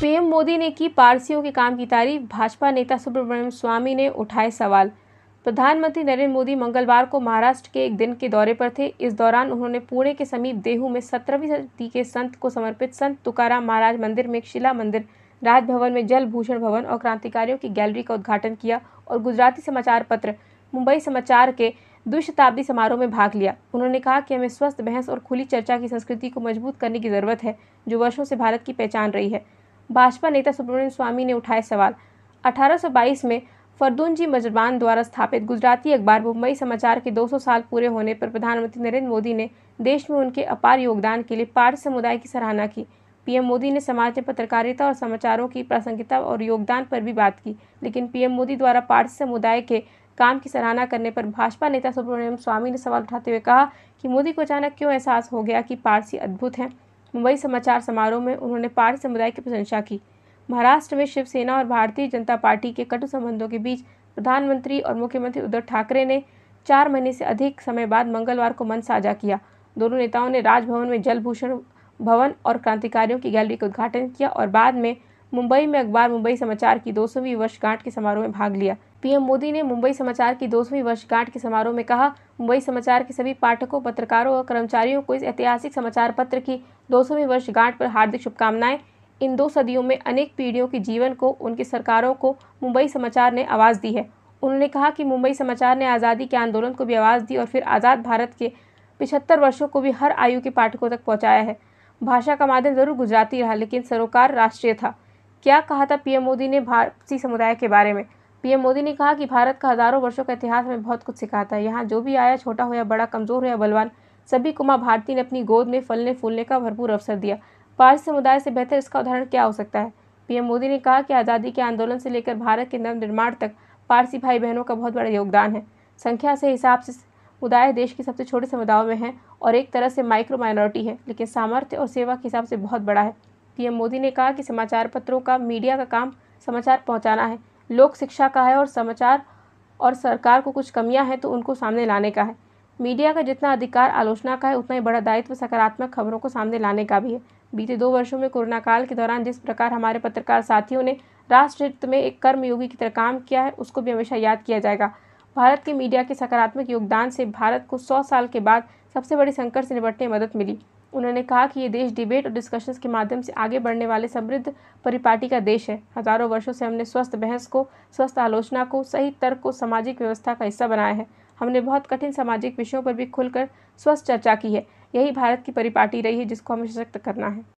PM Modi ने की पारसियों के काम की तारीफ भाजपा नेता सुब्रमण्यम स्वामी ने उठाए सवाल प्रधानमंत्री नरेंद्र मोदी मंगलवार को महाराष्ट्र के एक दिन के दौरे पर थे इस दौरान उन्होंने पुणे के समीप देहू में सत्रहवीं सदी के संत को समर्पित संत तुकाराम महाराज मंदिर में शिला मंदिर राजभवन में जल भूषण भवन और क्रांतिकारियों की गैलरी का उद्घाटन किया और गुजराती समाचार पत्र मुंबई समाचार के द्विशताब्दी समारोह में भाग लिया उन्होंने कहा कि हमें स्वस्थ बहस और खुली चर्चा की संस्कृति को मजबूत करने की जरूरत है जो वर्षों से भारत की पहचान रही है भाजपा नेता सुब्रमण्यम स्वामी ने उठाए सवाल 1822 में जी मजरबान द्वारा स्थापित गुजराती अखबार मुंबई समाचार के 200 साल पूरे होने पर प्रधानमंत्री नरेंद्र मोदी ने देश में उनके अपार योगदान के लिए पार समुदाय की सराहना की पीएम मोदी ने समाज में पत्रकारिता और समाचारों की प्रासंगिकता और योगदान पर भी बात की लेकिन पीएम मोदी द्वारा पारसी समुदाय के काम की सराहना करने पर भाजपा नेता सुब्रमण्यम स्वामी ने सवाल उठाते हुए कहा कि मोदी को अचानक क्यों एहसास हो गया कि पारसी अद्भुत हैं मुंबई समाचार समारोह में उन्होंने पार्टी समुदाय की प्रशंसा की महाराष्ट्र में शिवसेना और भारतीय जनता पार्टी के कटु संबंधों के बीच प्रधानमंत्री और मुख्यमंत्री उद्धव ठाकरे ने चार महीने से अधिक समय बाद मंगलवार को मन साझा किया दोनों नेताओं ने राजभवन में जलभूषण भवन और क्रांतिकारियों की गैलरी का उद्घाटन किया और बाद में मुंबई में अखबार मुंबई समाचार की दो सौवीं वर्षगांठ के समारोह में भाग लिया पीएम मोदी ने मुंबई समाचार की दसवीं वर्षगांठ के समारोह में कहा मुंबई समाचार के सभी पाठकों पत्रकारों और कर्मचारियों को इस ऐतिहासिक समाचार पत्र की दसवीं वर्षगांठ पर हार्दिक शुभकामनाएं इन दो सदियों में अनेक पीढ़ियों के जीवन को उनकी सरकारों को मुंबई समाचार ने आवाज़ दी है उन्होंने कहा कि मुंबई समाचार ने आज़ादी के आंदोलन को भी आवाज़ दी और फिर आज़ाद भारत के पिछहत्तर वर्षों को भी हर आयु के पाठकों तक पहुँचाया है भाषा का माध्यम जरूर गुजराती रहा लेकिन सरोकार राष्ट्रीय था क्या कहा था पीएम मोदी ने भारतीय समुदाय के बारे में पीएम मोदी ने कहा कि भारत का हज़ारों वर्षों का इतिहास हमें बहुत कुछ सिखाता है यहाँ जो भी आया छोटा हो या बड़ा कमज़ोर हो या बलवान सभी को माँ भारती ने अपनी गोद में फलने फूलने का भरपूर अवसर दिया पारसी समुदाय से बेहतर इसका उदाहरण क्या हो सकता है पीएम मोदी ने कहा कि आज़ादी के आंदोलन से लेकर भारत के नवनिर्माण तक पारसी भाई बहनों का बहुत बड़ा योगदान है संख्या से हिसाब से समुदाय देश के सबसे छोटे समुदायों में है और एक तरह से माइक्रो माइनॉरिटी है लेकिन सामर्थ्य और सेवा के हिसाब से बहुत बड़ा है पीएम मोदी ने कहा कि समाचार पत्रों का मीडिया का काम समाचार पहुंचाना है लोक शिक्षा का है और समाचार और सरकार को कुछ कमियां हैं तो उनको सामने लाने का है मीडिया का जितना अधिकार आलोचना का है उतना ही बड़ा दायित्व सकारात्मक खबरों को सामने लाने का भी है बीते दो वर्षों में कोरोना काल के दौरान जिस प्रकार हमारे पत्रकार साथियों ने राष्ट्र में एक कर्मयोगी की तरह काम किया है उसको भी हमेशा याद किया जाएगा भारत के मीडिया के सकारात्मक योगदान से भारत को सौ साल के बाद सबसे बड़े संकट से निपटने में मदद मिली उन्होंने कहा कि ये देश डिबेट और डिस्कशंस के माध्यम से आगे बढ़ने वाले समृद्ध परिपाटी का देश है हजारों वर्षों से हमने स्वस्थ बहस को स्वस्थ आलोचना को सही तर्क को सामाजिक व्यवस्था का हिस्सा बनाया है हमने बहुत कठिन सामाजिक विषयों पर भी खुलकर स्वस्थ चर्चा की है यही भारत की परिपाटी रही है जिसको हमें सशक्त करना है